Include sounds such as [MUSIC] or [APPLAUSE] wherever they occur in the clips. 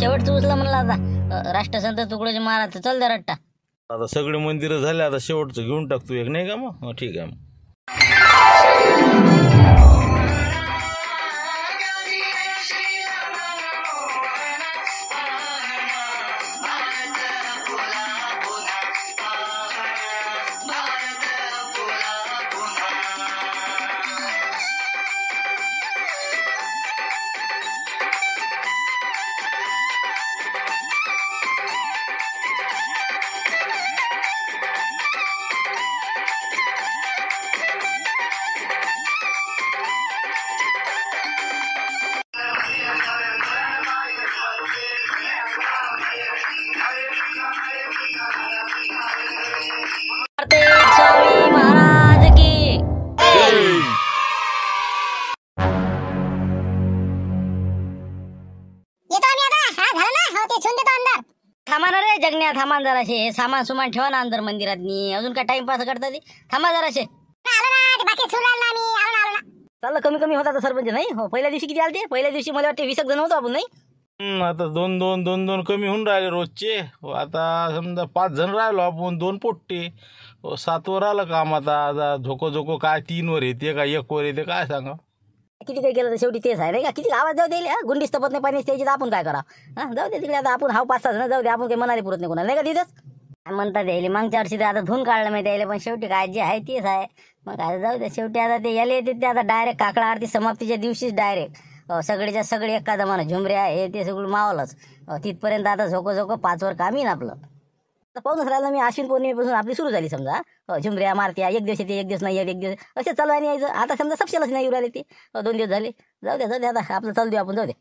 शेवटचं उचला म्हणलं आता राष्ट्रसंत तुकडोजी महाराज चल दे रट्टा आता सगळे मंदिर झाले आता शेवटचं घेऊन टाकतो एक नाही का मग हो, ठीक आहे मग जराशे सामान सुमान ठेवा ना अंदर मंदिरात अजून काय टाइमपास करता थांबा जराशे चाललं कमी कमी होता सरपंच नाही हो पहिल्या दिवशी किती आलते पहिल्या दिवशी मला वाटते वीस जण होतो आपण नाही आता दोन दोन दोन दोन कमी होऊन राहिले रोजचे हो, आता समजा पाच जण राहिलो आपण दोन पोट्टे हो, सातवर आलं काम आता आता झोको झोको काय तीनवर येते का एकवर येते काय सांगा किती काही केलं तर शेवटी तेच आहे नाही का किती आवाज जाऊ दे गुंडीच तपत नाही पाणी स्टेजीत आपण काय करा हां जाऊ दे तिकडे आता आपण हाव पाच तास ना जाऊ दे आपण काही मनाने पुरत नाही कोणाला नाही का तिथंच काय म्हणतात यायले मागच्या वर्षी ते आता धुन काढलं माहिती यायले पण शेवटी काय जे आहे तेच आहे मग आता जाऊ दे शेवटी आता ते याले येते ते आता डायरेक्ट काकडा आरती समाप्तीच्या दिवशीच डायरेक्ट सगळेच्या सगळे एका जमाना झुमऱ्या हे ते सगळं मावलंच तिथपर्यंत आता झोको झोको पाचवर कामीन आपलं पाहूनच राहिला मी आश्विन पौर्णिमेपासून आपली सुरू झाली समजा हो, झुमऱ्या मारत्या एक दिवस येते एक दिवस नाही एक दिवस असे चालू आणि यायचं आता समजा सपशेलच नाही येऊ ते हो, दोन दिवस झाले जाऊ द्या जाऊ दे आता आपलं चालू देऊ आपण जाऊ दे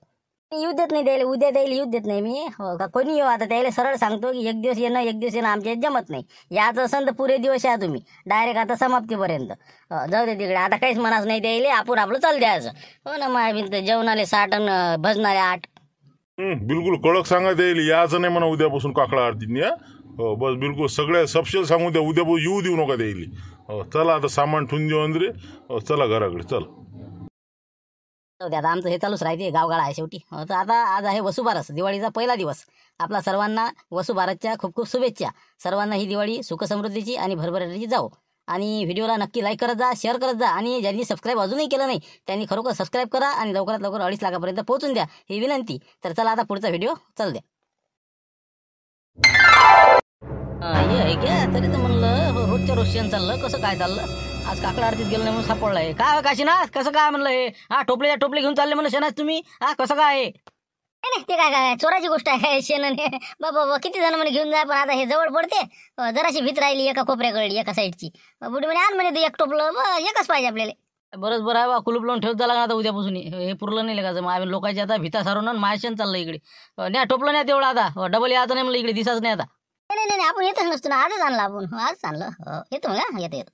युद्ध देत नाही द्यायला उद्या द्यायला युद्ध देत नाही मी हो, का कोणी येऊ आता त्याला सरळ सांगतो की एक दिवस येणं एक दिवस येणं आमच्या जमत नाही याचं असेल तर पुरे दिवस या तुम्ही डायरेक्ट आता समाप्तीपर्यंत जाऊ दे तिकडे आता काहीच मनास नाही द्यायले आपण आपलं चाल द्यायचं हो ना माझ्या जेवणाले साठ भजणारे आठ बिलकुल कळक सांगा द्यायला याचं नाही म्हणा उद्यापासून काकडा आरतीने हो बस बिलकुल सगळे सपशेल सांगून द्या उद्या येऊ देऊ नका द्यायला हो चला आता सामान ठेवून देऊ अंद्रे हो चला घराकडे चल आमचं हे चालूच राहते गावगाळा आहे शेवटी हो, आता आज आहे वसुबारस दिवाळीचा पहिला दिवस आपला सर्वांना वसुबारसच्या खूप खूप शुभेच्छा सर्वांना ही दिवाळी सुखसमृद्धीची आणि भरभराटीची जाऊ आणि व्हिडिओला नक्की लाईक करत जा शेअर करत जा आणि ज्यांनी सबस्क्राईब अजूनही केलं नाही त्यांनी खरोखर सबस्क्राईब करा आणि लवकरात लवकर अडीच लाखापर्यंत पोहोचून द्या ही विनंती तर चला आता पुढचा व्हिडिओ चल द्या ये घ्या तरी तर म्हणलं हो, रोजच्या रोज चाललं कसं काय चाललं आज काकडा आरतीत गेलं नाही म्हणून सापडलाय काय हो काशीनाथ कसं काय म्हणलं हे हा टोपले टोपली घेऊन चालले म्हणलं शेणात तुम्ही हा कसं काय नाही ते काय काय चोराची गोष्ट आहे शेनन बाबा किती जण म्हणे घेऊन जाय पण आता हे जवळ पडते जराशी भीत राहिली एका कोपऱ्याकडे एका साईडची बुडी म्हणे आण म्हणे एक टोपलं एकच पाहिजे आपल्याला बरंच बरं आहे बा कुलूप लावून ठेवत झाला आता उद्यापासून हे पुरलं नाही का माझ्या लोकांची आता भिता सारून मायशन चाललं इकडे नाही टोपलं नाही तेवढं आता डबल यायचं नाही म्हणलं इकडे दिसत नाही आता नाही नाही आपण येतच नसतो ना आजच आणला आपण हो, आजच आणलं हो, येतो मग येतो येतो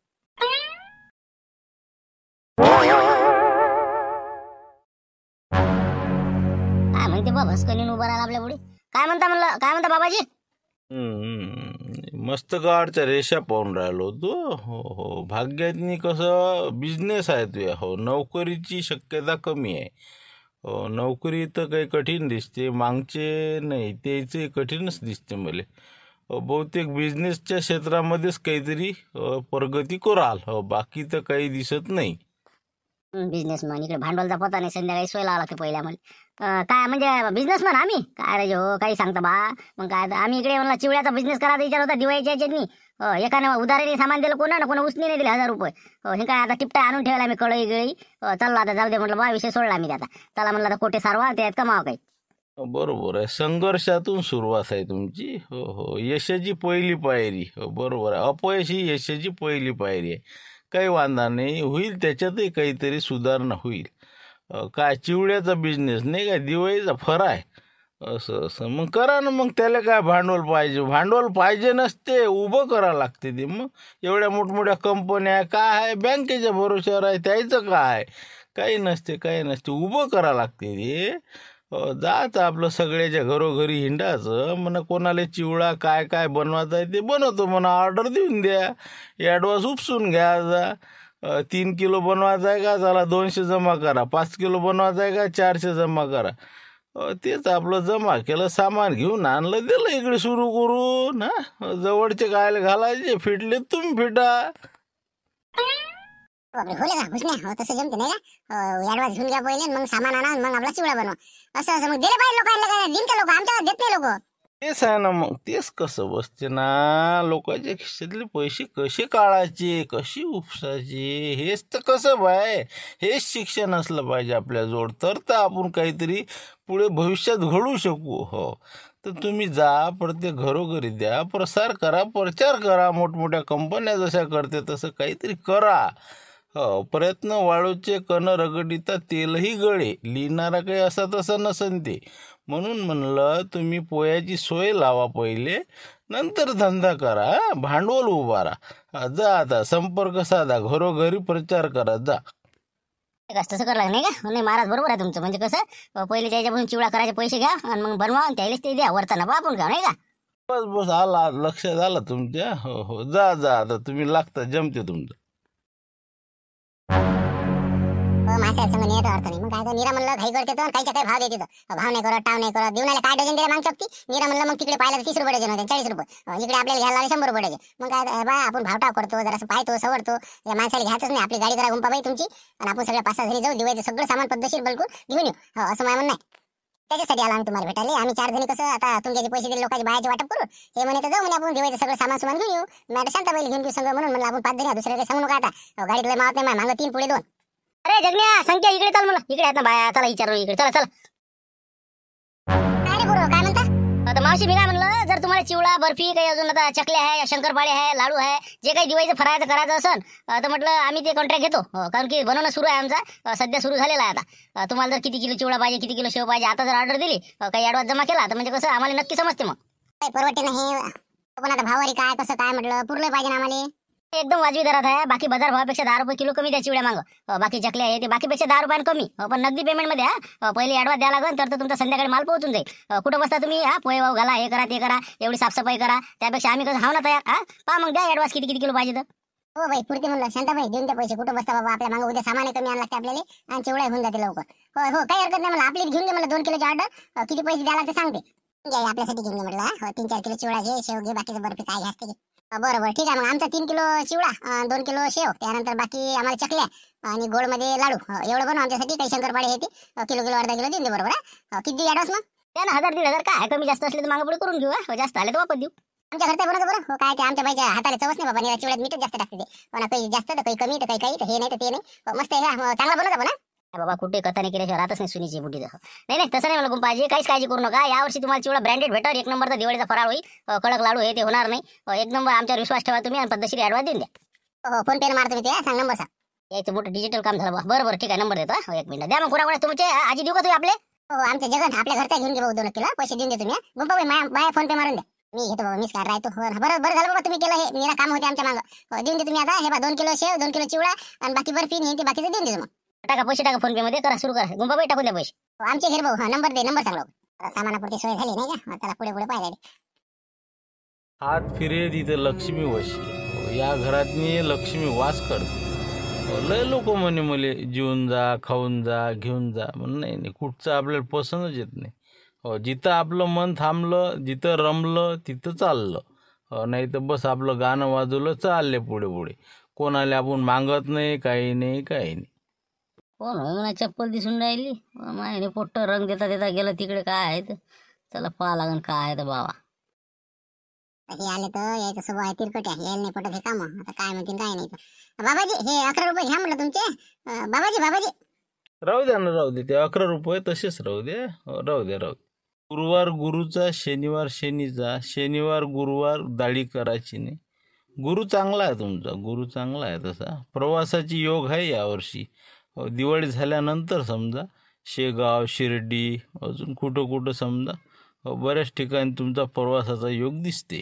काय म्हणते बाबा स्कनीन उभा राहिला आपल्या पुढे काय म्हणता म्हणलं काय म्हणता बाबाजी मस्त गाडच्या रेषा पाहून राहिलो तू हो हो भाग्यातनी कसं बिझनेस आहे तुया हो नोकरीची शक्यता कमी आहे हो नोकरी तर काही कठीण दिसते मागचे नाही त्याचे कठीणच दिसते मला बहुतेक बिझनेसच्या क्षेत्रामध्येच काहीतरी प्रगती कराल बाकी तर काही दिसत नाही बिझनेसमॅन इकडे भांडवल पत्ता नाही संध्याकाळी सोय आला की पहिल्या मला काय म्हणजे बिझनेसमॅन आम्ही काय रे हो काही सांगता बा मग काय आम्ही इकडे म्हणला चिवड्याचा बिझनेस करायचा विचार होता दिवाळीच्या एकाने उदारणी सामान दिलं कोणा ना कोणा उसने नाही दिले हजार रुपये हे काय आता टिपटा आणून ठेवला मी कळई गळी चालला आता जाऊ दे म्हटलं बा विषय सोडला मी आता त्याला म्हणलं आता कोठे सारवा त्यात कमाव काही बरोबर आहे संघर्षातून सुरुवात आहे तुमची हो हो यशाची पहिली पायरी हो बरोबर आहे अपयश ही यशाची पहिली पायरी आहे काही वांधा नाही होईल त्याच्यातही काहीतरी सुधारणा होईल काय चिवड्याचा बिझनेस नाही काय दिवाळीचा आहे असं असं मग करा ना मग त्याला काय भांडवल पाहिजे भांडवल पाहिजे नसते उभं करा लागते ते मग एवढ्या मोठमोठ्या कंपन्या काय आहे बँकेच्या भरोश्यावर आहे त्याचं काय काही नसते काही नसते उभं करा लागते ते जात आपलं सगळ्याच्या घरोघरी हिंडायचं म्हणा कोणाला चिवडा काय काय बनवायचा आहे ते बनवतो म्हणा ऑर्डर देऊन द्या ॲडव्हान्स उपसून घ्या जा तीन किलो बनवायचा आहे का चला दोनशे जमा करा पाच किलो बनवायचा आहे का चारशे जमा करा तेच आपलं जमा केलं सामान घेऊन आणलं दिलं इकडे सुरू करून ना जवळचे गायला घालायचे फिटले तुम्ही फिटा बापरे होले का हो तसं जमते नाही का हो, घेऊन घ्या पहिले मग सामान आणा मग आपला चिवडा बनवा असं असं मग दिले पाहिजे लोकांना दिन का लोक आमच्या देत नाही लोक तेच आहे ना मग तेच कसं बसते ना लोकांच्या खिशातले पैसे कसे काढायचे कशी उपसायचे हेच तर कसं बाय हेच शिक्षण असलं पाहिजे आपल्याजवळ तर तर आपण काहीतरी पुढे भविष्यात घडू शकू हो तर तुम्ही जा प्रत्येक घरोघरी द्या प्रसार करा प्रचार करा मोठमोठ्या कंपन्या जशा करते तसं काहीतरी करा हो, प्रयत्न वाळूचे कण रगडिता तेलही गळे लिहिणारा काही असा तसा नसन ते म्हणून म्हणलं तुम्ही पोयाची सोय लावा पहिले नंतर धंदा करा भांडवल उभारा जा आता संपर्क साधा घरोघरी प्रचार करा जा तसं करावं नाही का नाही महाराज बरोबर आहे तुमचं म्हणजे कसं पहिले त्याच्यापासून चिवडा करायचे पैसे घ्या आणि मग बनवा त्याला ते द्या वरताना बापून का नाही का बस बस आला लक्षात आला तुमच्या हो हो जा जा आता तुम्ही लागता जमते तुमचं मासाहेब संग नेत अर्थ नाही मग काय तर नीरा म्हणलं घाई करते तो काहीच्या काही भाव देते भाव नाही करत टाव नाही करत देऊन काय डझन दिले मागच्या ती नीरा म्हणलं मग तिकडे पाहिलं तर तीस रुपये डझन होते चाळीस रुपये इकडे आपल्याला घ्यायला लागले शंभर रुपये मग काय बा आपण भाव टाव करतो जरा पाहतो सवडतो या माणसाले घ्यायचंच नाही आपली गाडी करा गुंपा बाई तुमची आणि आपण सगळ्या पाच घरी जाऊ दिवायचं सगळं सामान पद्धतशीर बलकून घेऊन येऊ हो, असं असं मला नाही त्याच्यासाठी आला आम्ही तुम्हाला भेटायला आम्ही चार जणी कसं आता तुमच्याचे पैसे दिले लोकांचे बायाचे वाटप करू हे म्हणे तर जाऊ म्हणे आपण दिवायचं सगळं सामान सुमान घेऊन येऊ मॅडम शांता बैल घेऊन घेऊ सगळं म्हणून म्हणलं आपण पाच जणी दुसऱ्या काही सांगू नका आता गाडीतलं मावत नाही मागं तीन पुढे दोन अरे जगण्या संख्या इकडे चाल मला इकडे आता ना बाया चला विचारू इकडे चला चल मावशी मी काय म्हणलं जर तुम्हाला चिवडा बर्फी काही अजून आता चकल्या आहे शंकरपाळे आहे लाडू आहे जे काही दिवाळीचं फरायचं करायचं असेल तर म्हटलं आम्ही ते कॉन्ट्रॅक्ट घेतो कारण की बनवणं सुरू आहे आमचा सध्या सुरू झालेला आहे आता तुम्हाला जर किती किलो चिवडा पाहिजे किती किलो शेव पाहिजे आता जर ऑर्डर दिली काही ॲडव्हान्स जमा केला तर म्हणजे कसं आम्हाला नक्की समजते मग काय परवडते नाही पण आता भावारी काय कसं काय म्हटलं पुरलं पाहिजे ना आम्हाला एकदम वाजवी दरात आहे बाकी बाजार भावापेक्षा दहा रुपये किलो कमी द्या चिवड्या मागं बाकी चकले आहे ते बाकीपेक्षा दहा रुपयांना कमी पण नगदी पेमेंट मध्ये पहिले ॲडवान्स द्या लागेल तर तुमचा संध्याकाळी माल पोहोचून जाईल कुठं बसता तुम्ही हा पोहे भाऊ घाला हे करा ते करा एवढी साफसफाई करा त्यापेक्षा आम्ही कसं हावना तयार हा मग द्या ॲडवान्स किती किती किलो पाहिजे तर हो भाई पुरते म्हणलं भाई देऊन द्या पैसे कुठं बसता बाबा आपल्या मागं उद्या सामान कमी आणला आपल्याला आणि चिवडा होऊन जाते लवकर हो हो काही हरकत नाही मला आपली घेऊन दे मला दोन किलोची ऑर्डर किती पैसे द्यायला ते सांगते आपल्यासाठी घेऊन दे म्हटलं हो, तीन चार किलो चिवडा घे शेव घे बाकीचं बर्फी काय घ्या बरोबर बरं ठीक आहे मग आमचा तीन किलो चिवडा दोन किलो शेव त्यानंतर बाकी आम्हाला चकल्या आणि गोडमध्ये लाडू एवढं बनव आमच्यासाठी काही शंकरपाडे हे ते किलो किलो अर्धा किलो देऊन बरोबर किती ॲडव्हान्स मग त्यानं हजार दीड हजार काय कमी जास्त असले तर मागे पुढे करून घेऊ जास्त आले तर वापस देऊ आमच्या घरचा बनवतो बरं हो, काय ते आमच्या बाईच्या हाताला चवच नाही बाबा चिवड्यात मीठच जास्त टाकते ते पण काही जास्त तर काही कमी तर काही काही हे नाही तर ते नाही हो, मस्त चांगला बनवतो पण बाबा कुठे नाही केल्याशिवाय राहतच नाही सुनीची बुटी जसं नाही नाही तसं नाही मला पाहिजे काहीच काळजी करू नका यावर्षी तुम्हाला चिवडा ब्रँडेड भेटावर एक नंबरचा दिवाळीचा फराळ होईल कडक लाडू हे ते होणार नाही एक नंबर आमच्यावर विश्वास ठेवा तुम्ही आणि पद्धतशीर ॲडवा देऊन द्या फोन पे मारतो मी ते सांग नंबर सांग यायचं मोठं डिजिटल काम झालं बरं बरं ठीक आहे नंबर देतो एक मिनिट द्या मग कुरा तुमचे आजी देऊ का तुम्ही आपले हो आमच्या जगन आपल्या घरचा घेऊन घेऊ दोन किलो पैसे देऊन दे तुम्ही गुंपा माय फोन पे मारून द्या मी घेतो बाबा मीच काय राहतो हो बरं बरं झालं बाबा तुम्ही केलं हे मेरा काम होते आमच्या मागं हो, देऊन दे तुम्ही आता हे बा दोन किलो शेव दोन किलो चिवडा आणि बाकी बर्फी नाही ते बाकीचं देऊन दे मग टाका पैसे टाका फोन पे मध्ये करा सुरू करा गुंबाबाई टाकून द्या पैसे आमचे घेर भाऊ नंबर दे नंबर सांगा सामानापुरती सोय झाली नाही का त्याला पुढे पुढे पाहिजे हात फिरे तिथे लक्ष्मी वश हो, या घरात लक्ष्मी वास करते हो, लय लोक म्हणे मले जीवन जा खाऊन जा घेऊन जा म्हण नाही नाही कुठचं आपल्याला पसंतच येत नाही हो जिथं आपलं मन थांबलं जिथं रमलं तिथं चाललं हो, नाही तर बस आपलं गाणं वाजवलं चालले पुढे पुढे कोणाला आपण मागत नाही काही नाही काही नाही कोण हो म्हणा चप्पल दिसून राहिली मायाने पोट्ट रंग देता देता गेला तिकडे काय आहे तर चला पहा लागन काय आहे तर बाबा आले तर यायचं सोबत आहे तिरकट आहे यायला नाही हे काम आता काय म्हणतील काय नाही बाबाजी हे अकरा रुपये घ्या म्हटलं तुमचे बाबाजी बाबाजी राहू द्या ना राहू दे ते अकरा रुपये तसेच राहू दे हो, राहू दे राहू गुरुवार गुरुचा शनिवार शनीचा शनिवार गुरुवार दाढी करायची नाही गुरु चांगला आहे तुमचा गुरु चांगला आहे तसा प्रवासाची योग आहे यावर्षी दिवाळी झाल्यानंतर समजा शेगाव शिर्डी अजून कुठं कुठं समजा बऱ्याच ठिकाणी तुमचा प्रवासाचा योग दिसते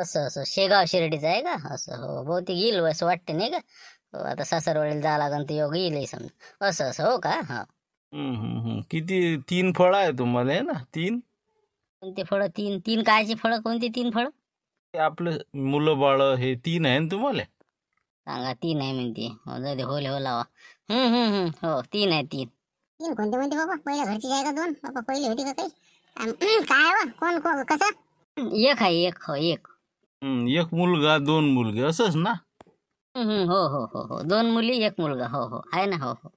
असं असं शेगाव शिर्डीचं आहे का असं हो बहुतेक येईल असं वाटते नाही का हो आता सासरवाडीला जावं लागेल तर योग येईल समजा असं असं हो का हा किती तीन फळं आहे तुम्हाला आहे ना तीन कोणते फळं तीन तीन कायची फळं कोणती तीन फळं आपलं मुलं बाळ हे तीन आहे ना तुम्हाला सांगा तीन आहे म्हणते हो जाऊ दे हो, हो लावा हम्म हम्म हम्म हो तीन आहे तीन तीन कोणते कोणते बाबा पहिल्या घरची आहे दोन बाबा पहिले होती का काही काय वा कोण कोण कसं एक आहे एक हो एक एक मुलगा दोन मुलगे असंच ना हो हो हो हो दोन मुली एक मुलगा हो हो आहे ना हो हो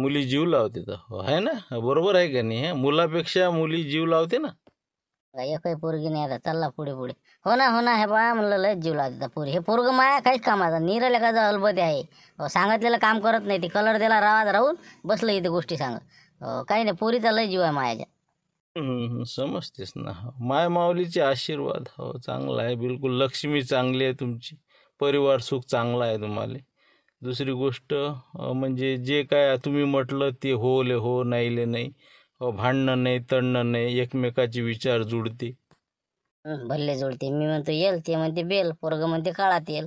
मुली जीव लावते तर हो आहे ना बरोबर आहे का नाही मुलापेक्षा मुली जीव लावते ना एकही पोरगी नाही आता चालला पुढे पुढे हो ना हो ना हे बा म्हणलं लय जीव लागतात पोरी हे पोरग माया काहीच कामाचा निरल एखादा अलबदे आहे सांगितलेलं काम करत नाही ते कलर दिला रावाज राहून बसलं इथे गोष्टी सांग काही नाही पोरीचा लय जीव आहे मायाच्या समजतेस ना माय माऊलीचे आशीर्वाद हो चांगला आहे बिलकुल लक्ष्मी चांगली आहे तुमची परिवार सुख चांगला आहे तुम्हाला दुसरी गोष्ट म्हणजे जे काय तुम्ही म्हटलं ते होले हो नाहीले हो, नाही भांडणं नाही तणणं नाही एकमेकाचे विचार जुळते भल्ले जुळते मी म्हणतो येल ते म्हणते बेल पोरग म्हणते काळात येल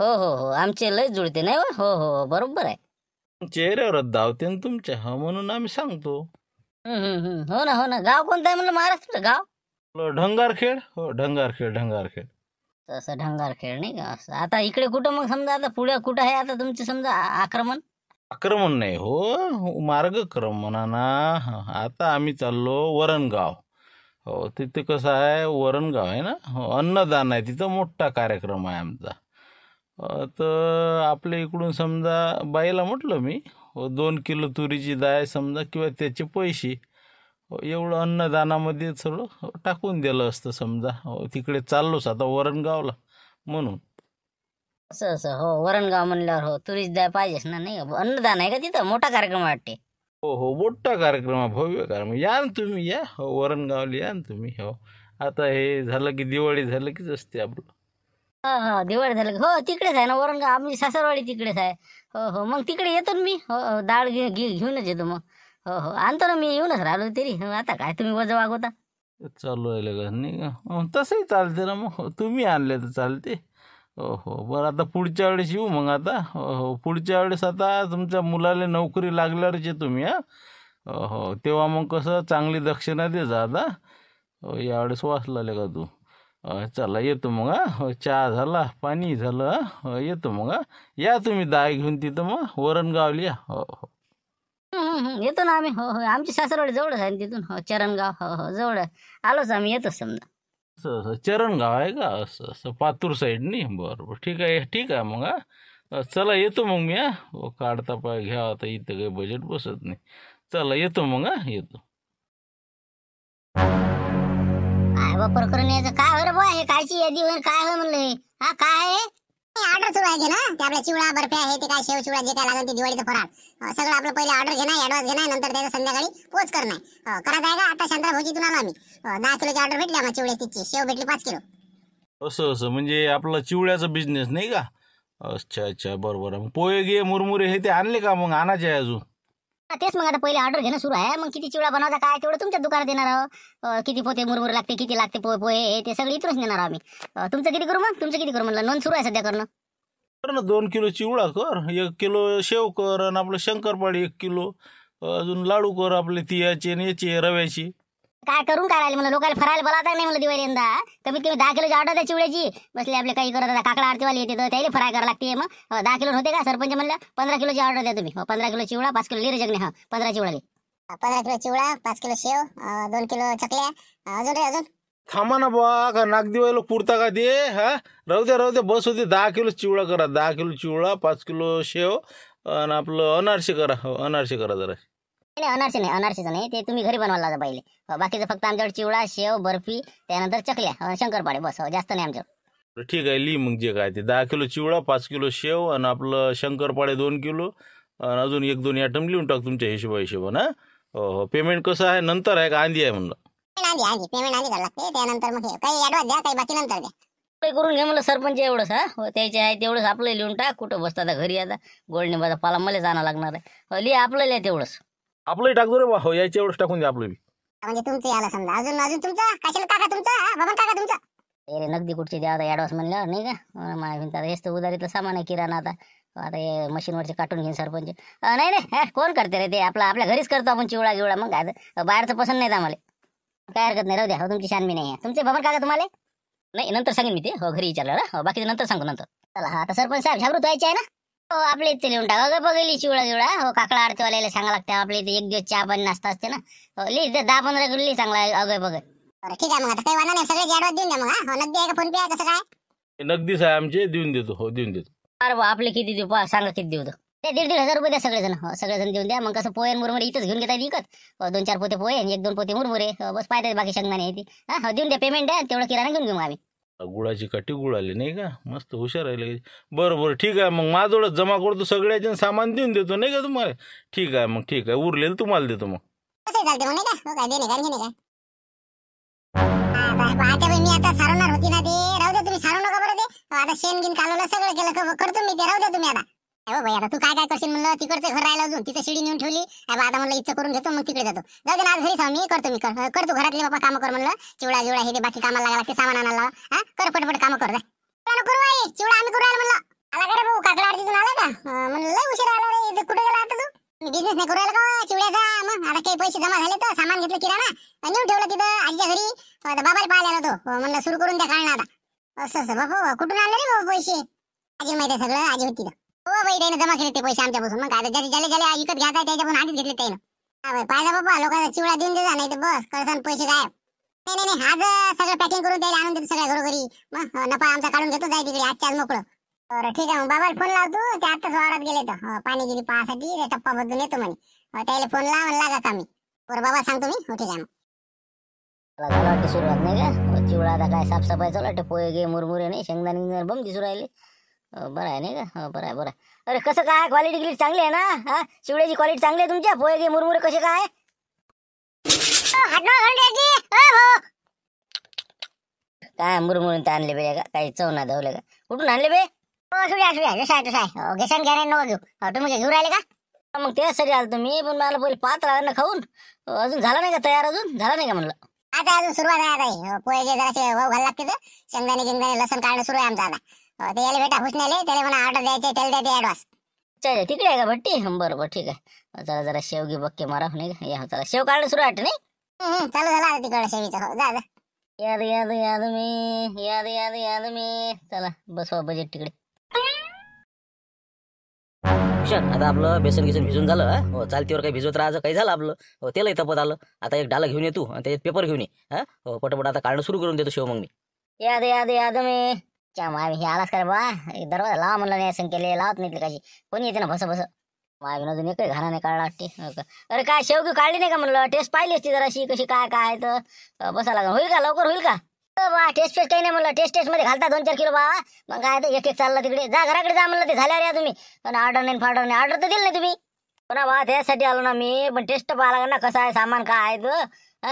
हो हो हो आमचे लय जुळते नाही हो हो, हो, हो बरोबर आहे चेहऱ्यावर धावते ना तुमच्या हा म्हणून आम्ही सांगतो हो ना हो ना गाव कोणतं आहे म्हणलं महाराष्ट्र गाव ढंगारखेड हो ढंगारखेड ढंगारखेड तसं खेळ नाही का असं आता इकडे कुठं मग समजा आता पुढे कुठं आहे आता तुमचे समजा आक्रमण आक्रमण नाही हो ना आता आम्ही चाललो वरणगाव हो तिथं कसं आहे वरणगाव आहे ना हो अन्नदान आहे तिथं मोठा कार्यक्रम आहे आमचा तर आपल्या इकडून समजा बाईला म्हटलं मी हो दोन किलो तुरीची दाय समजा किंवा त्याचे पैसे हो, एवढं अन्नदानामध्ये सगळं हो, टाकून दिलं असतं समजा हो तिकडे चाललोच आता वरणगावला म्हणून असं असं हो वरणगाव म्हणल्यावर हो तुरीची दाय पाहिजेच ना नाही हो, अन्नदान आहे का तिथं मोठा कार्यक्रम वाटते हो हो मोठा कार्यक्रम भव्य कार्यक्रम या ना तुम्ही या हो वरणगावला या ना तुम्ही हो आता हे झालं की दिवाळी झालं कीच असते आपलं हा हा दिवाळी झालं की हो तिकडेच आहे ना वरणगाव आम्ही सासरवाडी तिकडेच आहे हो हो मग तिकडे येतो ना मी हो हो डाळ घे घे- घेऊनच येतो मग हो हो आणतो ना मी येऊनच राहिलो तरी हो, आता काय तुम्ही वज वागवता चालू आहे लग्न नाही का तसंही चालते ना मग हो, तुम्ही आणले तर चालते हो हो बरं आता पुढच्या वेळेस येऊ मग आता हो पुढच्या वेळेस आता तुमच्या मुलाला नोकरी लागल्यावरच येतो तुम्ही हां हो तेव्हा मग कसं चांगली दक्षिणा दे जा आता हो यावेळेस वाचलेलं का तू चला येतो मग हो चहा झाला पाणी झालं हो येतो मग या तुम्ही दाय घेऊन तिथं मग वरणगावली या हो हो येतो ना आम्ही हो हो आमची सासरवाडी जवळच आहे तिथून हो चरणगाव हो हो जवळ आहे आलोच आम्ही येतो समजा चरण गाव आहे का असं असं पातूर साईडनी बरं बरं ठीक आहे ठीक आहे मग चला येतो मग मी हा हो, काढता पाय घ्या आता इथं काही बजेट बसत नाही चला येतो मग हा येतो काय वापर करून यायचं काय हो रे बुवा हे कायची यादी होईल काय होय म्हणलं हे? हा काय आहे ऑर्डर सुरू आहे ना ते आपल्या चिवळा बर्फे आहे ते काय शेव चिवडा जे काय लागेल ते दिवाळीचं फराळ सगळं आपलं पहिले ऑर्डर घेणार ऍडव्हान्स घेणार नंतर त्याचा संध्याकाळी पोच करणार करत आहे का आता शांतरा भाऊजीतून आलो आम्ही दहा किलोची ऑर्डर भेटली आम्हाला चिवळ्या तिची शेव भेटली पाच किलो असं असं म्हणजे आपला चिवड्याचा बिझनेस नाही का अच्छा अच्छा बरोबर मग पोहे घे मुरमुरे हे ते आणले का मग आणायचे अजून तेच मग आता पहिले ऑर्डर घेणं सुरू आहे मग किती चिवडा बनवायचा काय तेवढं तुमच्या दुकानात देणार किती पोते मुरमुर लागते किती लागते पोहे पोहे ते सगळे इथूनच नेणार आम्ही तुमचं किती करू मग तुमचं किती करू म्हणलं नोंद सुरू आहे सध्या करणं कर ना दोन किलो चिवडा कर एक किलो शेव कर आणि आपलं शंकरपाळी एक किलो अजून लाडू कर आपले तियाचे आणि याचे रव्याची काय करून काय राहिले म्हणलं लोकांना फरायला बोलायचं नाही म्हणलं दिवाळी यंदा कमीत कमी दहा किलोची ऑर्डर द्या चिवड्याची बसले आपले काही करत होता काकडा आरतीवाली येते त्याला फ्राय करायला लागते मग दहा किलो होते का सरपंच म्हणलं पंधरा किलोची ऑर्डर द्या तुम्ही पंधरा किलो चिवडा पाच किलो लिरजगणे हा पंधरा चिवडा पंधरा किलो चिवडा पाच किलो शेव दोन किलो चकल्या अजून रे अजून थांबा ना बुवा का नागदिवाळीला पुरता का दे हा राहू दे राहू दे बस होते दहा किलो चिवडा करा दहा किलो चिवडा पाच किलो शेव आणि आपलं अनारसे करा हो अनारसे करा जरा नाही अनारसे नाही अनारसेचं नाही ते तुम्ही घरी बनवायला पाहिजे हो, बाकीचं फक्त आमच्याकडे चिवडा शेव बर्फी त्यानंतर चकल्या शंकरपाडे बस हो, जास्त नाही आमच्याकडे ठीक आहे ली मग जे काय ते दहा किलो चिवडा पाच किलो शेव आणि आपलं शंकरपाळे दोन किलो आणि अजून एक दोन आयटम लिहून टाक तुमच्या हिशोबा हिशोबानं हो हो पेमेंट कसं आहे नंतर आहे का आंधी आहे म्हणलं काही करून घे म्हणलं सरपंच एवढंच हा हो, त्याचे आहे तेवढंच आपलं लिहून टाक कुठं बसता घरी आता गोल्डने बाजा पाला मलेच आणावं लागणार आहे लिहा आपलं लिहा तेवढंच आपलंही टाक रे हो यायच्या एवढंच टाकून दे आपलं म्हणजे तुमचं याला समजा अजून अजून तुमचा काशील काका तुमचा काका तुमचा अरे नगदी कुठची द्या आता ॲडव्हान्स म्हणल्यावर नाही का अं, हे हेच तर उधारीतलं सामान आहे किराणा आता आता हे मशीनवरचे काटून घेईन सरपंच अं, नाही नाही हे, कोण करते रे ते आपला आपल्या घरीच करतो आपण चिवडा गिवळा मग काय बाहेरचं पसंत नाही आम्हाला काय हरकत नाही राहू द्या हो तुमची शानबी नाही आहे तुमचे बाबा काका तुम्हाला नाही नंतर सांगेन मी ते हो घरी विचारलं ना हो बाकीचं नंतर सांगू नंतर चला हा आता सरपंच साहेब झाबरूत व्हायचे आहे ना हो आपले इथे लिहून टाका बघली चिवडा जुळा हो काकडा आरतीवाल्याला सांगा लागते आपल्या इथे एक दिवस चहा पण नाश्ता असते ना हो लिहित दहा पंधरा किलो लिह चांगला अगं बघ ठीक आहे मग आता काही वाना नाही सगळे ॲडवान्स देऊन द्या मग हो, नगदी आहे का फोन पे आहे कसं काय नगदी आहे आमचे देऊन देतो हो देऊन देतो अरे बा आपले किती देऊ सांग सांगा किती देऊ ते दीड दीड हजार रुपये द्या सगळेजण हो सगळेजण देऊन द्या मग कसं पोहे मुरमुरे इथंच घेऊन घेता विकत हो, दोन चार पोते पोहे एक दोन पोते मुरमुरे हो, बस पाहता बाकी शेंगदाणे नाही ती हा हो देऊन द्या पेमेंट द्या तेवढं किराणा घेऊन घेऊ आम्ही गुळाची काठी गुळ आली नाही का मस्त हुशार राहिले बरं बरं ठीक आहे मग माझं जमा करतो सगळ्याचे सामान देऊन देतो नाही का तुम्हाला ठीक आहे मग ठीक आहे उरलेलं तुम्हाला देतो मग आता सारवणार होती ना ते राहू दे तुम्ही सारू नका बरं ते हो, आता शेण गिन कालवलं सगळं केलं करतो मी ते राहू दे तुम्ही आता अहो भाई आता तू काय काय करशील म्हणलं तिकडचं घर राहिलं अजून तिथं शिडी नेऊन ठेवली आता म्हणलं इच्छा करून घेतो मग तिकडे जातो जाऊ दे ना आज घरीच मी करतो मी कर करतो घरातले बाबा काम कर म्हणलं चिवडा जिवडा हे बाकी कामाला लागला ते सामान आणायला हा कर पटपट काम कर करू आई चिवडा आम्ही करू म्हणलं आला का रे भाऊ काकडा आरतीतून आला का म्हणलं लय उशीर आला रे कुठे गेला आता तू बिझनेस नाही करू का चिवड्याचा मग आता काही पैसे जमा झाले तर सामान घेतलं किराणा नेऊन ठेवलं तिथं आजीच्या घरी बाबाला पाहायला तो म्हणलं सुरू करून द्या कारण आता असं असं बाबा कुठून आणलं रे बाबा पैसे आजी माहिती सगळं आजी होती हो बाई त्याने जमा केले ते पैसे आमच्यापासून मग काय ज्याला ज्याला विकत घ्यायचा त्याच्यापासून आधीच घेतले त्यानं पाहिजे बाबा लोकांना चिवडा देऊन देजा नाही तर बस कळसान पैसे काय नाही नाही आज सगळं पॅकिंग करून द्यायला आणून देतो सगळ्या घरोघरी मग नफा आमचा काढून घेतो जाय तिकडे आजच्या आज मोकळं बरं ठीक आहे मग बाबाला फोन लावतो ते आत्ताच वावरात गेले तर हो, पाणी गिरी पाहासाठी टप्पा बदलून येतो म्हणे हो, त्याला फोन लावून लागा का मी बरं बाबा सांगतो मी हो ठीक आहे मग झालं वाटते सुरुवात नाही का चिवडा आता काय साफसफाई चालू वाटतं पोहे गे मुरमुरे नाही शेंगदाणे बम दिसू राहिले बरं आहे नाही का बरं आहे बरं अरे कसं काय क्वालिटी गिलिट चांगली आहे ना हा शिवड्याची क्वालिटी चांगली आहे तुमच्या पोहे घे मुरमुरे कसे काय काय मुरमुर आणले बे काही चव ना धवले का कुठून आणले बे हो, हो, घेसान घ्या नको घेऊ हो, तुम्ही घेऊन राहिले का मग मग सरी आलो तुम्ही पण मला पहिले पात्र खाऊन अजून झाला नाही का तयार अजून झाला नाही का म्हणलं आता अजून सुरुवात आहे आता पोहे घे जरा घाल लागते शेंगदाणे गिंगदाणे लसण काढणं सुरू आहे आमचं आता हो, ते याला बेटा हुसण्याले त्याला म्हणा ऑर्डर द्यायचे त्याला द्या ऍडव्हान्स अच्छा तिकडे आहे का भट्टी बरं ठीक आहे जरा जरा शेवगी बक्के मारा नाही का या जरा शेव काढणं सुरू वाटतं नाही चालू झाला तिकडे शेवीचा हो, जा जा याद याद याद मी याद याद याद मी चला बसवा बजेट तिकडे आता आपलं बेसन गिसन भिजून झालं हो चालतीवर काही भिजवत राहायचं काही झालं आपलं हो तेलही तपत आलं आता एक डाला घेऊन ये तू आणि त्याच्यात पेपर घेऊन ये हो पटापट आता काढणं सुरू करून देतो शेव मग मी याद याद याद मी माय हे आलाच का बा दरवाजा लावा म्हणलं नाही असं केले लावत नाही कशी कोणी येते ना बस बस माय नजून एक घराने नाही काढला वाटते अरे काय शेवगी काढली नाही का म्हणलं टेस्ट पाहिली असती जराशी कशी काय काय तर बसा लागेल होईल का लवकर होईल का बा टेस्ट फेस्ट काही नाही म्हणलं टेस्ट टेस्ट मध्ये घालता दोन चार किलो बा मग काय एक एक चालला तिकडे जा घराकडे जा म्हणलं ते झाल्या रे तुम्ही पण ऑर्डर नाही फॉर्डर नाही ऑर्डर तर दिल नाही तुम्ही पण बा त्यासाठी आलो ना मी पण टेस्ट पाहा लागेल ना कसं आहे सामान काय आहे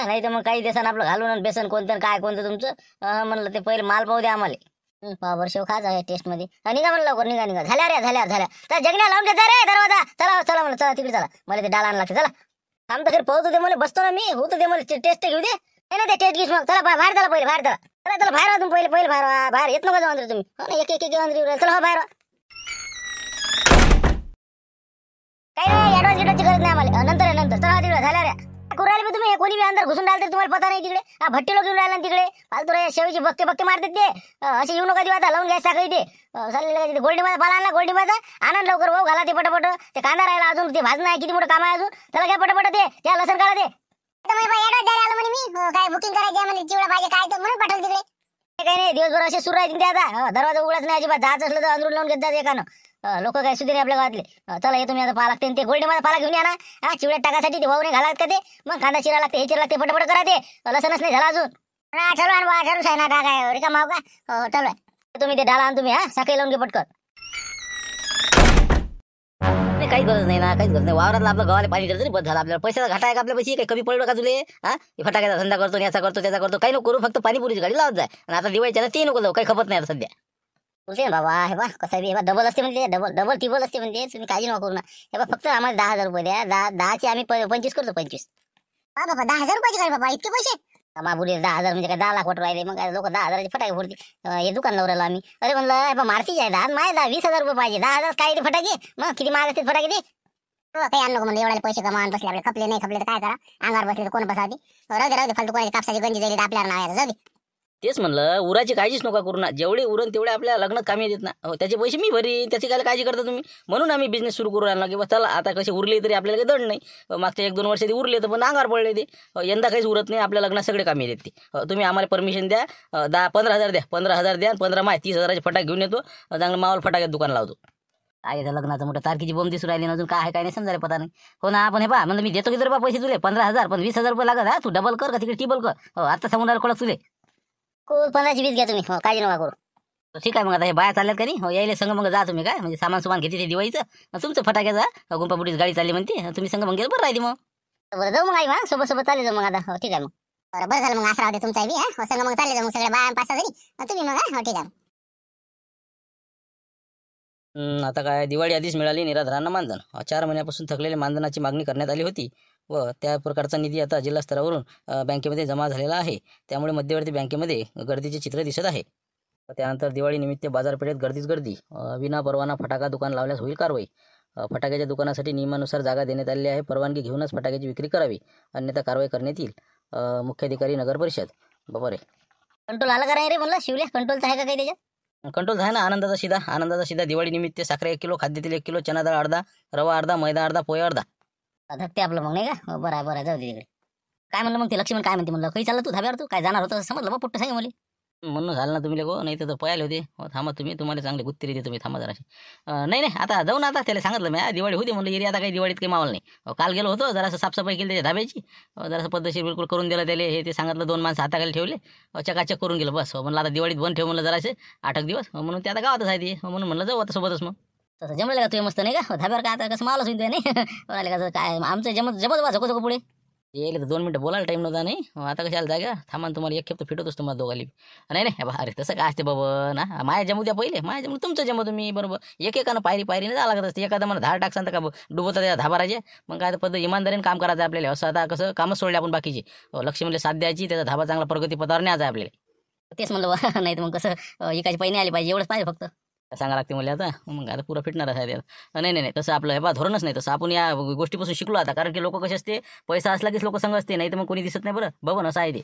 नाही तर मग काही देसान आपलं घालून बेसन कोणतं काय कोणतं तुमचं म्हणलं ते पहिले माल पाहू द्या आम्हाला बाबर शेव खाच आहे टेस्ट मध्ये निघा म्हणलं लवकर निघा निघा झाल्या रे झाल्या झाल्या जगण्या लावून घेत रे दरवाजा चला चला म्हणलं चला तिकडे चला मला ते डाळ लागते चला काम तर पोहतो दे मला बसतो ना मी होतो ते मला टेस्ट घेऊ दे नाही ते टेस्ट घेऊ मग चला बाहेर चला पहिले बाहेर चला चला चला बाहेर तुम्ही पहिले पहिले बाहेर बाहेर येत नका जाऊन तुम्ही हो ना एक एक एक जाऊन चला हो, बाहेर काही नाही ऍडव्हान्स गिडवाची गरज नाही आम्हाला नंतर नंतर चला तिकडे झाल्या रे करून राहिले तुम्ही कोणी बी अंदर घुसून राहिले तर तुम्हाला पता नाही तिकडे हा भट्टी लोक येऊन राहिला तिकडे फालतू या शेवीची भक्के बक्के मारतात ते असे येऊ नका दिवा लावून घ्या सगळी ते चालले गोल्डी माझा पाला आणला गोल्डी माझा आणा लवकर भाऊ घाला ते पटापट ते कांदा राहिला अजून ते भाजणं आहे किती मोठं काम आहे अजून त्याला काय पटापट ते त्या लसण काढा ते काय बुकिंग चिवडा पाहिजे काय म्हणून दिवसभर असे सुरू राहतील ते आता दरवाजा उघडत नाही अजिबात जायचं असलं तर अंदरून लावून घेत जाते एकानं लोक काय सुधीर आपल्या गावातले चला हे तुम्ही आता पाहा लागते ते गोल्डे मला पाला घेऊन या ना हा चिवड्यात टाकासाठी ते भाऊने घाला का ते मग कांदा चिरा लागते हे चिरा लागते पटपट करा ते लसणच नाही झाला अजून ठरवा आणि ठरवू साहेब ना टाकाय रिका माव का हो, हो तुम्ही ते डाला आण तुम्ही हा सकाळी लावून घे पटकन काही गरज नाही ना काहीच गरज नाही वावरातला आपलं गावाला पाणी गरज नाही बस झालं आपल्याला पैसा घाटा आहे का आपल्या पैसे काही कमी पडलं का तुले हा हे फटाक्याचा धंदा करतो याचा करतो त्याचा करतो काही नको करू फक्त पाणीपुरीची गाडी लावत जाय आणि आता दिवाळीच्या ते नको जाऊ काही खपत नाही सध्या ना बाबा हे बा कसं बी डबल असते म्हणजे डबल डबल टिबल असते म्हणजे तुम्ही काळजी नको ना हे बा फक्त आम्हाला दहा हजार रुपये द्या दहा दहाचे आम्ही पंचवीस करतो पंचवीस बाबा दहा हजार रुपयाचे काय बाबा इतके पैसे माबुले दहा हजार म्हणजे काय दहा लाख वाटू राहिले मग लोक दहा हजाराचे फटाके फोडते हे दुकान लावलं आम्ही अरे म्हणलं हे मारती जाय दहा माय दहा वीस हजार रुपये पाहिजे दहा हजार काय फटाके मग किती माल असते फटाके ते हो, काही नको म्हणजे एवढे पैसे कमान बसले आपले खपले नाही खपले तर काय करा अंगार बसले कोण बसावी राजा दे फालतू कोणाची कापसाची गंजी जाईल आपल्याला नाव जाऊ दे तेच म्हणलं उराची काळजीच नका करू ना जेवढे उरण तेवढे आपल्या लग्नात कामे देत ना हो त्याचे पैसे मी भरी त्याची काय काळजी करता तुम्ही म्हणून आम्ही बिझनेस सुरू करू आणला की बस चला आता कसे उरले तरी आपल्याला काही दड नाही मागच्या एक दोन वर्षात उरले तर पण अंगार पडले ते यंदा काहीच उरत नाही आपल्या लग्नात सगळे कामी येते ते तुम्ही आम्हाला परमिशन द्या दहा पंधरा हजार द्या पंधरा हजार द्या पंधरा माय तीस हजाराचे फटाक घेऊन येतो चांगलं मावल फटाक्यात दुकान लावतो आहे त्या लग्नाचं मोठं तारखेची बोंब दिसून राहिली अजून काय काय नाही समजायला पता नाही हो ना आपण हे पहा मी देतो किती रुपये पैसे तुले पंधरा हजार पण वीस हजार रुपये लागत हा तू डबल कर का तिकडे टिबल कर हो आता सांगून राहिलं तुले पंधराशे वीस घ्या तुम्ही हो काळजी नका करू ठीक आहे मग आता हे बाया चालल्यात का नाही हो यायला संघ मग जा तुम्ही काय म्हणजे सामान सुमान घेते ते दिवाळीचं आणि तुमचं फटाक्याचा गुंपा बुडीस गाडी चालली म्हणते तुम्ही संघ मग बरं राहते मग बरं जाऊ मग आई मग सोबत सोबत चालेल मग आता हो ठीक आहे मग बरं झालं मग असा होते तुमचा बी हा हो, मग चालले जाऊ मग सगळ्या बाया पाच तरी आणि तुम्ही मग हो ठीक आहे आता काय दिवाळी आधीच मिळाली निराधारांना मानधन चार महिन्यापासून थकलेल्या मानधनाची मागणी करण्यात आली होती व त्या प्रकारचा निधी आता जिल्हा स्तरावरून बँकेमध्ये जमा झालेला आहे त्यामुळे मध्यवर्ती बँकेमध्ये गर्दीचे चित्र दिसत आहे त्यानंतर दिवाळी निमित्त बाजारपेठेत गर्दीच गर्दी विना परवाना फटाका दुकान लावल्यास होईल कारवाई फटाक्याच्या दुकानासाठी नियमानुसार जागा देण्यात आलेली आहे परवानगी घेऊनच फटाक्याची विक्री करावी अन्यथा कारवाई करण्यात येईल मुख्याधिकारी नगर परिषद बरोबर आहे कंट्रोल आला का रे म्हणलं शिवल्या कंट्रोल आहे का काही त्याच्यात कंट्रोल झाला ना आनंदाचा शिदा आनंदाचा शिदा निमित्त साखरे एक किलो खाद्यतील एक किलो चना दाळ अर्धा रवा अर्धा मैदा अर्धा पोहे अर्धा ते आपलं मग नाही का बरं आहे हो, बरं आहे जाऊ दे तिकडे काय म्हणलं मग ते लक्ष्मण काय म्हणते म्हणलं काही चाललं तू धाब्यावर तू काय जाणार होतं समजलं बा पुट्ट सांग मला म्हणून झालं ना तुम्ही लोक नाही तर पळाले होते हो, थांबा तुम्ही तुम्हाला चांगले गुत्तरी दे तुम्ही थांबा जराशी नाही नाही आता जाऊ ना आता त्याला सांगितलं मी दिवाळी होती म्हणलं येरी आता काही दिवाळीत काही मावलं नाही काल गेलो होतो जरासं साफसफाई केली त्याच्या धाब्याची जरासं पद्धतशीर बिलकुल करून दिलं त्याला हे ते सांगितलं दोन माणसं हाताखाली ठेवले चकाचक करून गेलं बस म्हणलं आता दिवाळीत बंद ठेव म्हणलं जरासे आठ दिवस म्हणून ते आता गावातच आहे ते म्हणून म्हणलं जाऊ आता सोबतच मग तसं जमलं का तुम्ही मस्त नाही का धाब्यावर हो, काय आता कसं मावला सुद्धा नाही [LAUGHS] म्हणाले कसं काय आमचं जमत जमत बा झोको पुढे येईल दोन मिनटं बोलायला टाईम नव्हता नाही हो, आता कशाला जागा थांबा तुम्हाला एक खेप तर फिटवतोच तुम्हाला दोघाली नाही नाही बा अरे तसं काय असते बाबा ना माया जमू द्या पहिले माझ्या जमू तुमचं जमू तुम्ही बरोबर एकेकानं पायरी पायरी नाही लागत असते एखादा मला धार टाकसान तर का डुबवता त्या धाबाराचे मग काय पद्धत इमानदारीने काम करायचं आपल्याला असं आता कसं कामच सोडले आपण बाकीचे हो, लक्ष म्हणजे साथ द्यायची त्याचा धाबा चांगला प्रगती पदावर नाही आपल्याला तेच म्हणलं [LAUGHS] नाही तर मग कसं एकाची पहिली आली पाहिजे एवढंच पाहिजे फक्त सांगा लागते मला आता मग आता पुरा फिटणार आहे नाही नाही नाही तसं आपलं हे बा धोरणच नाही तसं आपण या गोष्टीपासून शिकलो आता कारण की लोक कसे असते पैसा असला कीच लोक सांग असते नाही तर मग कोणी दिसत नाही बरं बघ असं आहे ते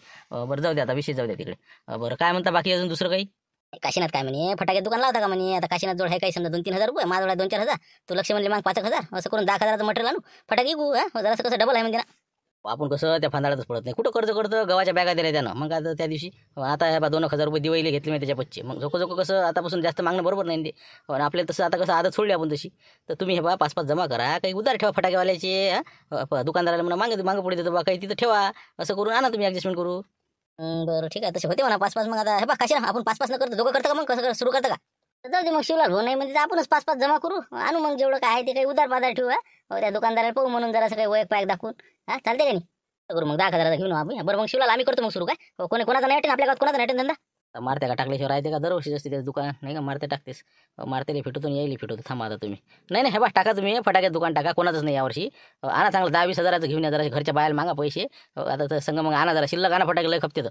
बरं जाऊ दे आता विषय जाऊ दे तिकडे बरं काय म्हणता बाकी अजून दुसरं काही काशीनाथ काय म्हणे फटाके दुकान लावता का म्हणे आता काशीनाथ जोड आहे काही समजा दोन तीन हजार रुपये माझा दोन चार हजार तू लक्ष म्हणले मग पाच हजार असं करून दहा हजाराचं मटेरियल आणू फटाके हा जरा कसं डबल आहे म्हणजे ना आपण कसं त्या फांदाळातच पडत नाही कुठं कर्ज करतं गव्हाच्या बॅगा दिल्या त्यानं मग आता त्या दिवशी आता ह्या बा दोन हजार रुपये दिवाळीला घेतले मी त्याच्या पच्चे मग झोको झोको कसं आतापासून जास्त मागणं बरोबर नाही पण आपल्याला तसं आता कसं आता सोडली आपण तशी तर तुम्ही हे बा पाच पाच जमा करा काही उधार ठेवा फटाकेवाल्याचे दुकानदाराला म्हणा मागे मागं पुढे देतो बा काही तिथं ठेवा असं करून आणा तुम्ही ॲडजस्टमेंट करू बरं ठीक आहे तसे होते म्हणा पाच पाच मग आता हे बा कशा आपण पाच पाच न करतो दोघं करता का मग कसं सुरू करता का जाऊ दे मग शिवलाल भाऊ नाही म्हणजे आपणच पाच पाच जमा करू आणू मग जेवढं काय आहे ते काही उदार बाजार ठेवू हा हो, त्या दुकानदाराला पाहू म्हणून जरा सगळे वयक पायक दाखवून हा चालते का नाही करू मग दहा हजाराचा घेऊन आपण बरं मग शिवला आम्ही करतो मग सुरू काय हो, कोणी कोणाचा नाही आपल्या गावात कोणाचा नाही धंदा मारते का टाकल्याशिवाय राहते का दरवर्षी असते त्याचं दुकान नाही का मारते टाकतेस मारतेली फिटवतो यायली फिटवतो थांबा आता तुम्ही नाही नाही हे बा टाका तुम्ही फटाक्यात दुकान टाका कोणाच नाही यावर्षी आणा चांगलं दहा वीस हजाराचं घेऊन या जरा घरच्या बाहेर मागा पैसे आता संग मग आणा जरा शिल्लक आणा फटाके लय खपते तर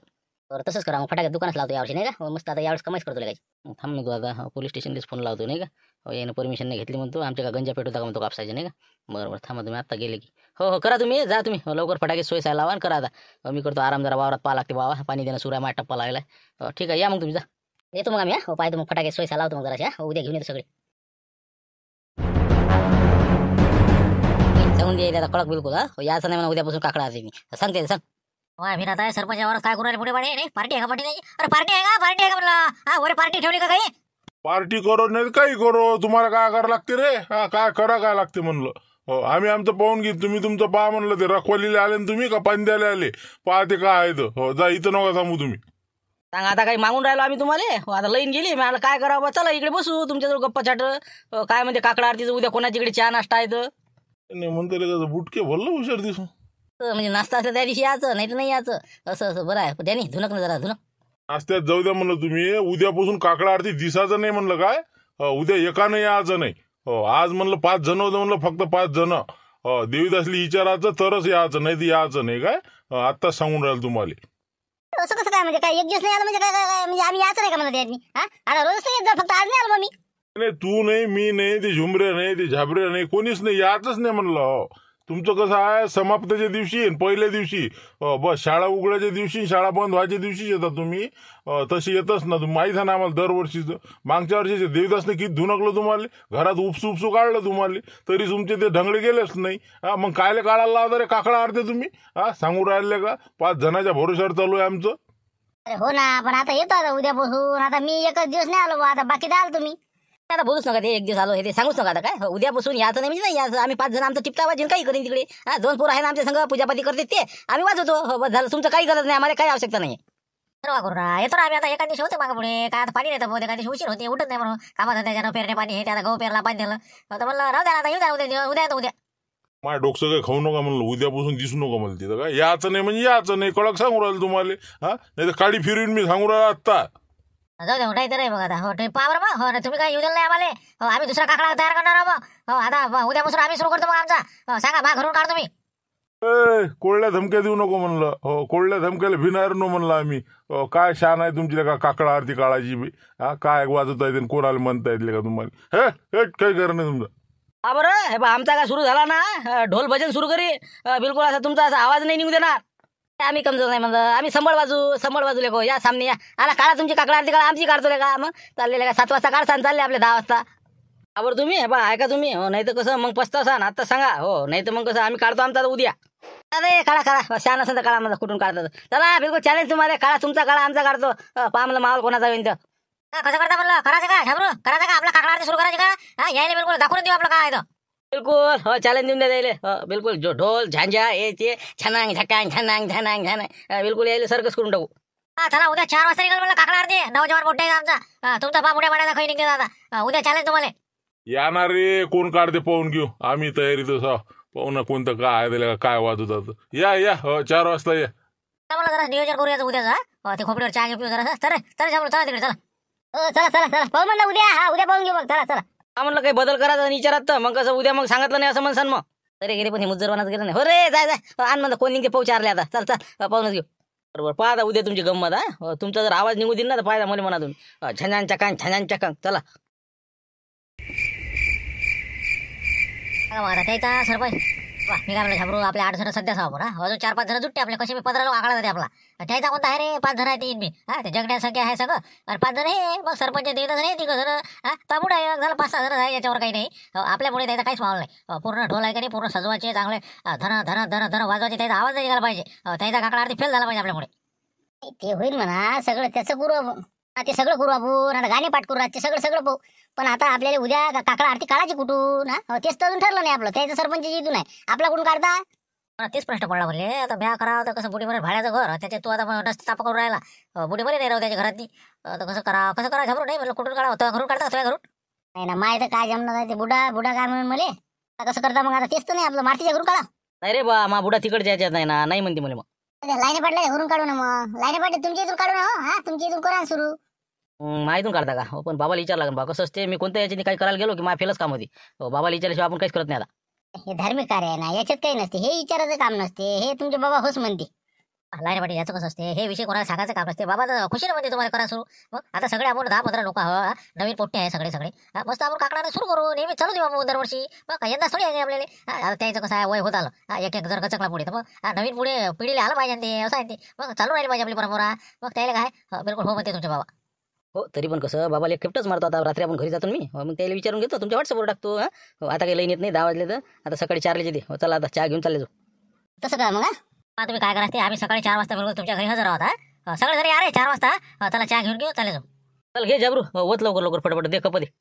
और तसंच करा मग फटाक्यात दुकानच लावतो यावर्षी नाही का मस्त आता यावेळेस कमाईच करतो काही थांब नको आता पोलीस स्टेशनलाच फोन लावतो नाही का यानं परमिशन नाही घेतली म्हणतो आमच्या का गंजा पेट होता का म्हणतो कापसायचे नाही का बरोबर थांबा तुम्ही आत्ता गेले की हो हो करा तुम्ही जा तुम्ही लवकर फटाके सोय साय लावा करा आता मी करतो आराम जरा वावरात पा लागते बाबा पाणी देणं सुरा माय टप्पा लागलाय ठीक आहे या मग तुम्ही जा येतो मग आम्ही हा पाहिजे मग फटाके सोय साय लावतो मग जरा उद्या घेऊन येतो सगळे जाऊन कडक बिलकुल हा याचं नाही म्हणा उद्यापासून काकडा असेल मी सांगते सांग अभिनाथ आहे सरपंच यावर काय करू पुढे पाडे पार्टी आहे का पार्टी नाही अरे पार्टी आहे का पार्टी आहे का हा वरे पार्टी ठेवली का काही पार्टी करो नाही काही करो तुम्हाला काय करा लागते रे हा काय करा काय लागते म्हणलं हो आम्ही आमचं पाहून घेत तुम्ही तुमचं पहा म्हणलं ते रखवालीला आले तुम्ही का पंद्याला आले पहा ते काय आहे हो जा इथं नका सांगू तुम्ही सांगा आता काही मागून राहिलो आम्ही तुम्हाला हो, आता लाईन गेली आला काय करावं चला इकडे बसू तुमच्याजवळ गप्पा चाट काय म्हणते काकडा आरतीचं उद्या कोणाच्या इकडे चहा नाश्ता आहे तर नाही म्हणतो रे त्याचं बुटके भरलं हुशार दिसून म्हणजे नाश्ता असला त्या दिवशी यायचं नाही तर नाही यायचं असं असं बरं आहे त्याने धुनक ना जरा धुनक नाश्त्यात जाऊ द्या म्हणलं तुम्ही उद्यापासून काकडा आरती दिसायचं नाही म्हणलं काय उद्या एकानं यायचं नाही हो आज म्हणलं पाच जण होतं म्हणलं फक्त पाच जण देवीदासली विचारायचं तरच यायचं नाही तर यायचं नाही काय आत्ता सांगून राहिलं तुम्हाला असं कसं काय म्हणजे काय एक दिवस नाही आलं म्हणजे काय काय म्हणजे आम्ही यायचं नाही का म्हणजे आता रोजच नाही फक्त आज नाही आलो मग मी नाही तू नाही मी नाही ते झुमरे नाही ते झाबरे नाही कोणीच नाही याचंच नाही म्हणलं तुमचं कसं आहे समाप्तच्या दिवशी पहिल्या दिवशी बस शाळा उघड्याच्या दिवशी शाळा बंद व्हायच्या दिवशीच येतात तुम्ही तशी येतच ना तुम्ही माहीत आहे ना आम्हाला दरवर्षीच मागच्या वर्षीचे देवदासने किती धुनकलं तुम्हाला घरात उपसू उपसू काढलं तुम्हाला तरी तुमचे ते ढंगडे गेलेच नाही मग कायले काढायला लावता रे काकडा आरते तुम्ही हा सांगू राहिले का पाच जणाच्या भरोश्यावर चालू आहे आमचं हो ना पण आता येतो आता उद्यापासून आता मी एकच दिवस नाही आलो आता बाकी द्याल तुम्ही आता बोलूच नका ते एक दिवस आलो हे ते सांगूच नका आता काय उद्यापासून याचं नाही म्हणजे नाही याचं आम्ही पाच जण आमचं टिपटा वाजेल काही करेन तिकडे दोन पोरं आहे ना आमच्या संघ पूजापाती करते ते आम्ही वाजवतो हो बस झालं तुमचं काही गरज नाही आम्हाला काही आवश्यकता नाही सर्व करू ना येतो ना आम्ही आता एका दिवशी होते मागे पुढे काय आता पाणी नाही बहुतेक एका दिवशी उशीर होते उठत नाही म्हणून कामात होत्या त्यानं पेरणे पाणी हे त्याला गहू पेरला पाणी दिलं हो, तर म्हणलं राहू द्या आता येऊ द्या उद्या उद्या येतो उद्या माझ्या डोकसं काय खाऊ नका म्हणलं उद्यापासून दिसू नका मला तिथं काय याचं नाही म्हणजे याचं नाही कडक सांगू राहिलं तुम्हाला हा नाही तर काळी फिरून मी सांगू राहिला आत्ता जाऊ द्या उठायचं नाही मग आता हो तुम्ही पावर मग हो तुम्ही काय येऊ दिलं नाही आम्हाला हो आम्ही दुसरा काकडा तयार करणार आहोत मग हो आता उद्यापासून आम्ही सुरू करतो मग आमचा हो सांगा बा घरून काढ तुम्ही ए कोळल्या धमक्या देऊ नको म्हणलं हो कोळल्या धमक्याला भिनार नो म्हणलं आम्ही हो, काय शान आहे तुमची का काकडा आरती काळाची बी काय वाजवता आहे आणि कोणाला म्हणता येते का तुम्हाला हे हे काही करणं तुमचं हा बरं हे आमचा काय सुरू झाला ना ढोल भजन सुरू करी बिलकुल असा तुमचा असा आवाज नाही निघू देणार आम्ही कमजोर नाही म्हणलं आम्ही संबळ बाजू संबळ बाजू लेखो या सामने या आला काळा तुमची काकडा आली का आमची काढतो का मग चाललेले का सात वाजता सांग चालले आपले दहा वाजता आवड तुम्ही हे बा ऐका तुम्ही हो नाही तर कसं मग पस्ता सान आता सांगा हो नाही तर मग कसं आम्ही काढतो आमचा उद्या अरे काळा काळा शान असं तर काळा कुठून काढतात चला बिलकुल चॅलेंज तुम्हाला काळा तुमचा काळा आमचा काढतो पा मला माहोल कोणाचा होईल तर कसं करता म्हणलं करायचं का घाबरू करायचं का आपला काकडा सुरू करायचं का यायला बिलकुल दाखवून देऊ आपलं काय बिलकुल हो चॅलेंज देऊन द्या द्यायले हो बिलकुल जो ढोल झांझा हे ते छनांग झकांग छनांग छनांग छनांग बिलकुल यायले सर्कस करून टाकू हा चला उद्या चार वाजता निघाल मला काकडा आरती नवजवान मोठा आहे आमचा तुमचा बाप मोठ्या पाण्याचा खै निघते दादा उद्या चॅलेंज तुम्हाला येणार रे कोण काढते पाहून घेऊ आम्ही तयारी असा हो, पाहू ना कोणतं काय आहे काय काय वाजवतात या या हो चार वाजता या मला जरा नियोजन करूया उद्याचा हा? ते खोपडीवर चहा घेऊ जरा तर तर चला तिकडे चला चला चला चला पाहू म्हणलं उद्या हा उद्या पाहून घेऊ मग चला चला म्हणलं काही बदल करायचा विचारात मग कसं उद्या मग सांगितलं नाही असं म्हणसान मग तरी गेले पण हे मुजरवानाच गेलं नाही हो रे जाय जाय आण म्हणजे कोणी पोहोचारले आता चल चल पाहूनच घेऊ बरोबर पाहता उद्या तुमची गंमत हा तुमचा जर आवाज निघू दिन ना तर पाहिजे मला म्हणा तुम्ही छान चकांग छान चकांग चला महाराज काय का सरपंच मी काय म्हणलं आपले आठ जण सध्या सहा ना अजून चार पाच जण जुटते आपले कसे मी पंधरा लोक आकडा जाते आपला त्याचा कोणता आहे रे पाच जण आहे तीन मी हा ते जगण्या संख्या आहे सगळं आणि पाच जण हे मग सरपंच देत नाही तिघ जण हा आहे झालं पाच सहा जण आहे याच्यावर काही नाही हो, आपल्यामुळे त्याचा काहीच मावलं नाही हो, पूर्ण ढोल आहे का पूर्ण सजवायचे चांगले धन धन धन धन वाजवायचे त्याचा आवाज नाही निघाला पाहिजे हो, त्याचा काकडा आरती फेल झाला पाहिजे आपल्यामुळे ते होईल म्हणा सगळं त्याचं गुरु ते सगळं गुरु बाबू आता गाणी पाठ करू रातचे सगळं सगळं पाहू पण आता आपल्याला उद्या काकडा आरती काढायची कुठून हो, तेच तर अजून ठरलं नाही आपलं त्याचं सरपंच इथून आहे आपला कुठून काढता तेच प्रश्न पडला म्हणले आता ब्या करावं तर कसं बुडीमध्ये भाड्याचं घर त्याचे तू आता रस्ते ताप करून राहिला मरे नाही राहू त्याच्या घरातली कसं करा कसं करा घाबरू नाही म्हणलं कुठून काढा घरून काढता तुझ्या घरून नाही ना माय काय जमणार आहे ते बुडा बुडा काय म्हणून मले कसं करता मग आता तेच तर नाही आपलं मारतीच्या घरून काढा नाही रे बा मा बुडा तिकडे जायच्या नाही ना नाही म्हणते मला मग लाईन पडल्या घरून काढू ना मग लाईन पडले तुमच्या इथून काढू ना हो हा तुमच्या इथून करा सुरू माहितून काढता का हो, पण बाबाला विचार लागेल बा कसं असते मी कोणत्या याच्याने काही करायला गेलो की माझ्या फेलच काम होती हो, बाबा विचारल्याशिवाय आपण काहीच करत नाही आता हे धार्मिक कार्य आहे ना याच्यात काही नसते हे विचाराचं काम नसते हे तुमचे बाबा होस म्हणते लाईन पाठी याचं कसं असते हे विषय कोणाला सांगायचं काम असते बाबा खुशी म्हणते तुम्हाला करा सुरू मग हो, आता सगळे आपण दहा पंधरा लोक नवीन पोट्टे आहे सगळे सगळे मस्त आपण काकडा सुरू करू नेहमी चालू दे बाबा दरवर्षी मग यंदा थोडी आहे आपल्याला त्यांचं त्याचं कसं आहे वय होत आलं एक एक जर गचकला पुढे तर मग नवीन पुढे पिढीला आलं पाहिजे ते असं आहे ते मग चालू राहिले पाहिजे आपली परंपरा मग त्याला काय बिलकुल हो म्हणते तुमचे बाबा हो तरी पण कसं बाबा लेफ्टच मारतो आता रात्री आपण घरी जातो मी हो, मग त्याला विचारून घेतो तुमच्या व्हॉट्सअपवर टाकतो हो आता काही लाईन येत नाही दहा वाजले तर आता सकाळी चार येते हो चला आता चहा घेऊन चालले जाऊ तसं काय मग हा तुम्ही काय करायचे आम्ही सकाळी चार वाजता बरोबर तुमच्या घरी हजर आहोत सकाळी घरी यार चार वाजता हो, चला चहा घेऊन घेऊ चालेल जाऊ चल घे जाबरू होत लवकर लवकर फटाफट दे कप